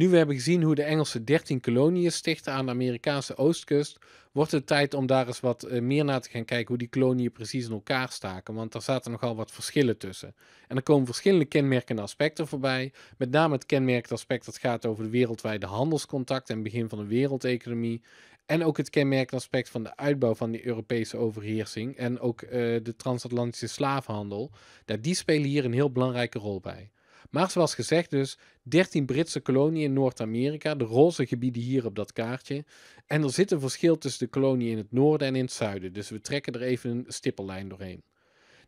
Nu we hebben gezien hoe de Engelsen 13 koloniën stichten aan de Amerikaanse oostkust, wordt het tijd om daar eens wat eh, meer naar te gaan kijken hoe die koloniën precies in elkaar staken, want daar zaten nogal wat verschillen tussen. En er komen verschillende kenmerkende aspecten voorbij, met name het kenmerkend aspect dat gaat over de wereldwijde handelscontact en het begin van de wereldeconomie, en ook het kenmerkend aspect van de uitbouw van die Europese overheersing en ook eh, de transatlantische slavenhandel, Dat die spelen hier een heel belangrijke rol bij. Maar zoals gezegd dus, 13 Britse koloniën in Noord-Amerika, de roze gebieden hier op dat kaartje. En er zit een verschil tussen de koloniën in het noorden en in het zuiden, dus we trekken er even een stippellijn doorheen.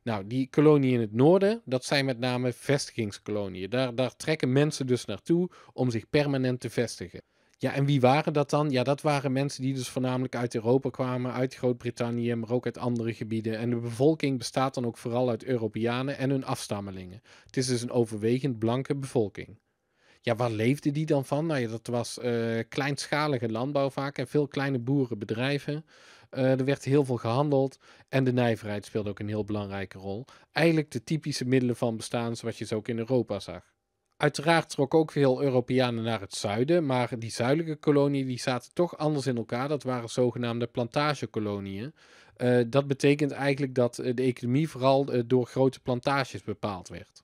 Nou, die koloniën in het noorden, dat zijn met name vestigingskoloniën. Daar, daar trekken mensen dus naartoe om zich permanent te vestigen. Ja, en wie waren dat dan? Ja, dat waren mensen die dus voornamelijk uit Europa kwamen, uit Groot-Brittannië, maar ook uit andere gebieden. En de bevolking bestaat dan ook vooral uit Europeanen en hun afstammelingen. Het is dus een overwegend blanke bevolking. Ja, waar leefden die dan van? Nou ja, dat was uh, kleinschalige landbouw vaak en veel kleine boerenbedrijven. Eh, er werd heel veel gehandeld en de nijverheid speelde ook een heel belangrijke rol. Eigenlijk de typische middelen van bestaan zoals je ze ook in Europa zag. Uiteraard trok ook veel Europeanen naar het zuiden, maar die zuidelijke koloniën die zaten toch anders in elkaar. Dat waren zogenaamde plantagekoloniën. Eh, dat betekent eigenlijk dat eh, de economie vooral eh, door grote plantages bepaald werd.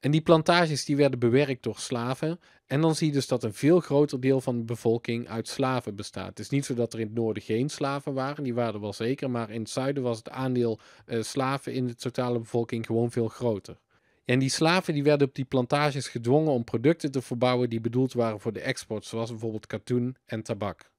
En die plantages die werden bewerkt door slaven. En dan zie je dus dat een veel groter deel van de bevolking uit slaven bestaat. Het is niet zo dat er in het noorden geen slaven waren, die waren er wel zeker. Maar in het zuiden was het aandeel slaven in de totale bevolking gewoon veel groter. En die slaven die werden op die plantages gedwongen om producten te verbouwen die bedoeld waren voor de export, zoals bijvoorbeeld katoen en tabak.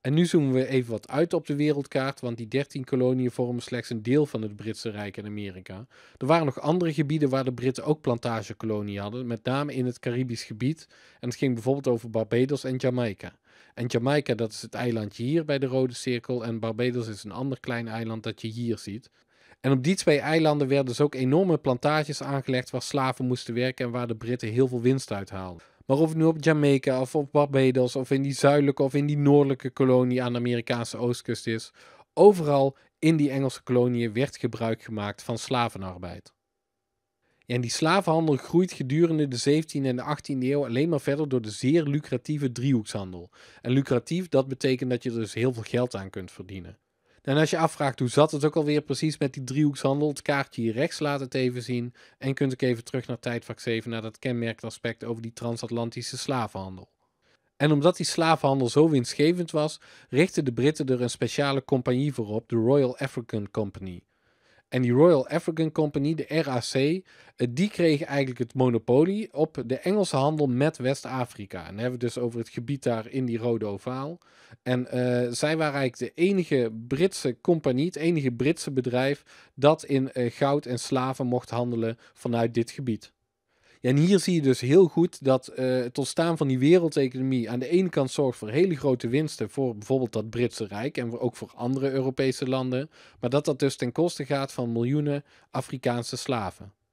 En nu zoomen we even wat uit op de wereldkaart, want die 13 koloniën vormen slechts een deel van het Britse Rijk in Amerika. Er waren nog andere gebieden waar de Britten ook plantagekoloniën hadden, met name in het Caribisch gebied. En het ging bijvoorbeeld over Barbados en Jamaica. En Jamaica, dat is het eilandje hier bij de Rode Cirkel, en Barbados is een ander klein eiland dat je hier ziet. En op die twee eilanden werden dus ook enorme plantages aangelegd waar slaven moesten werken en waar de Britten heel veel winst uit haalden. Maar of het nu op Jamaica of op Barbados of in die zuidelijke of in die noordelijke kolonie aan de Amerikaanse oostkust is, overal in die Engelse koloniën werd gebruik gemaakt van slavenarbeid. En die slavenhandel groeit gedurende de 17e en de 18e eeuw alleen maar verder door de zeer lucratieve driehoekshandel. En lucratief, dat betekent dat je er dus heel veel geld aan kunt verdienen. En als je afvraagt hoe zat het ook alweer precies met die driehoekshandel, het kaartje hier rechts laat het even zien. En kunt ik even terug naar tijdvak 7, naar dat kenmerkend aspect over die transatlantische slavenhandel. En omdat die slavenhandel zo winstgevend was, richtten de Britten er een speciale compagnie voor op, de Royal African Company. En die Royal African Company, de RAC, eh, die kreeg eigenlijk het monopolie op de Engelse handel met West-Afrika. En dan hebben we dus over het gebied daar in die Rode Ovaal. En eh, zij waren eigenlijk de enige Britse compagnie, het enige Britse bedrijf dat in eh, goud en slaven mocht handelen vanuit dit gebied. En hier zie je dus heel goed dat eh, het ontstaan van die wereldeconomie aan de ene kant zorgt voor hele grote winsten voor bijvoorbeeld dat Britse Rijk en ook voor andere Europese landen, maar dat dat dus ten koste gaat van miljoenen Afrikaanse slaven.